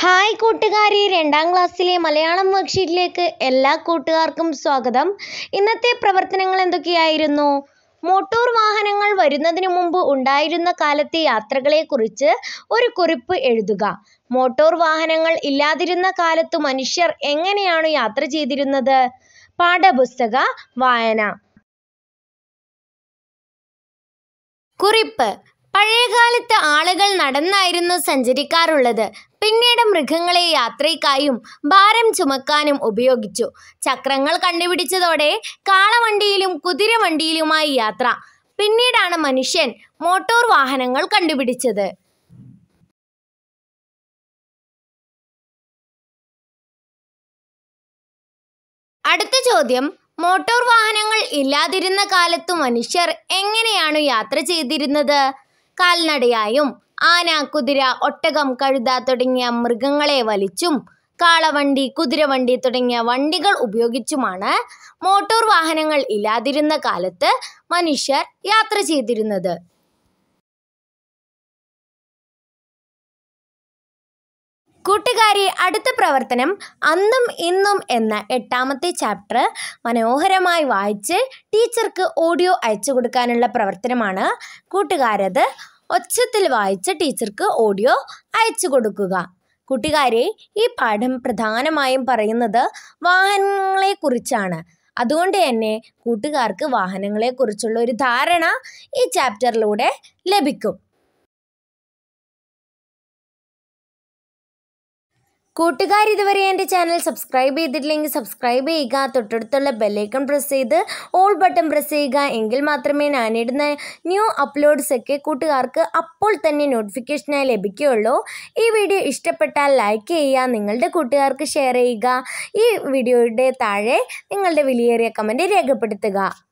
hi കൂട്ടുകാരി രണ്ടാം ക്ലാസ്സിലെ മലയാളം വർക്ക്ഷീറ്റിലേക്ക് എല്ലാ കൂട്ടുകാർക്കും സ്വാഗതം ഇന്നത്തെ പ്രവർത്തനങ്ങൾ എന്തൊക്കെയായിരുന്നു മോട്ടോർ വാഹനങ്ങൾ വരുന്നതിന് മുമ്പ് ഉണ്ടായിരുന്ന കാലത്തെ യാത്രകളെക്കുറിച്ച് ഒരു കുറിപ്പ് എഴുതുക മോട്ടോർ വാഹനങ്ങൾ ഇല്ലാതിരുന്ന കാലത്ത് മനുഷ്യർ എങ്ങനെയാണ് യാത്ര ചെയ്തിരുന്നത് പാഠപുസ്തക വായന കുറിപ്പ് പഴയകാലത്ത് ആളുകൾ നടന്നായിരുന്നു സഞ്ചരിക്കാറുള്ളത് പിന്നീട് മൃഗങ്ങളെ യാത്രയ്ക്കായും ഭാരം ചുമക്കാനും ഉപയോഗിച്ചു ചക്രങ്ങൾ കണ്ടുപിടിച്ചതോടെ കാളവണ്ടിയിലും കുതിരവണ്ടിയിലുമായി യാത്ര പിന്നീടാണ് മനുഷ്യൻ മോട്ടോർ വാഹനങ്ങൾ കണ്ടുപിടിച്ചത് അടുത്ത ചോദ്യം മോട്ടോർ വാഹനങ്ങൾ ഇല്ലാതിരുന്ന കാലത്ത് മനുഷ്യർ എങ്ങനെയാണ് യാത്ര ചെയ്തിരുന്നത് കാൽനടയായും ആന കുതിര ഒട്ടകം കഴുത തുടങ്ങിയ മൃഗങ്ങളെ വലിച്ചും കാളവണ്ടി കുതിരവണ്ടി തുടങ്ങിയ വണ്ടികൾ ഉപയോഗിച്ചുമാണ് മോട്ടോർ വാഹനങ്ങൾ ഇല്ലാതിരുന്ന കാലത്ത് മനുഷ്യർ യാത്ര ചെയ്തിരുന്നത് കൂട്ടുകാരി അടുത്ത പ്രവർത്തനം അന്നും ഇന്നും എന്ന എട്ടാമത്തെ ചാപ്റ്റർ മനോഹരമായി വായിച്ച് ടീച്ചർക്ക് ഓഡിയോ അയച്ചു കൊടുക്കാനുള്ള പ്രവർത്തനമാണ് കൂട്ടുകാരത് ഒച്ചത്തിൽ വായിച്ച ടീച്ചർക്ക് ഓഡിയോ അയച്ചു കൊടുക്കുക കുട്ടികാരെ ഈ പാഠം പ്രധാനമായും പറയുന്നത് വാഹനങ്ങളെക്കുറിച്ചാണ് അതുകൊണ്ട് തന്നെ കൂട്ടുകാർക്ക് വാഹനങ്ങളെക്കുറിച്ചുള്ള ഒരു ധാരണ ഈ ചാപ്റ്ററിലൂടെ ലഭിക്കും ഇതുവരെ എൻ്റെ ചാനൽ സബ്സ്ക്രൈബ് ചെയ്തിട്ടില്ലെങ്കിൽ സബ്സ്ക്രൈബ് ചെയ്യുക തൊട്ടടുത്തുള്ള ബെല്ലൈക്കൺ പ്രസ് ചെയ്ത് ഓൾ ബട്ടൺ പ്രസ് ചെയ്യുക എങ്കിൽ മാത്രമേ ഞാനിടുന്ന ന്യൂ അപ്ലോഡ്സ് ഒക്കെ കൂട്ടുകാർക്ക് അപ്പോൾ തന്നെ നോട്ടിഫിക്കേഷനായി ലഭിക്കുകയുള്ളൂ ഈ വീഡിയോ ഇഷ്ടപ്പെട്ടാൽ ലൈക്ക് ചെയ്യുക നിങ്ങളുടെ കൂട്ടുകാർക്ക് ഷെയർ ചെയ്യുക ഈ വീഡിയോയുടെ താഴെ നിങ്ങളുടെ വിലയേറിയ കമൻറ്റ് രേഖപ്പെടുത്തുക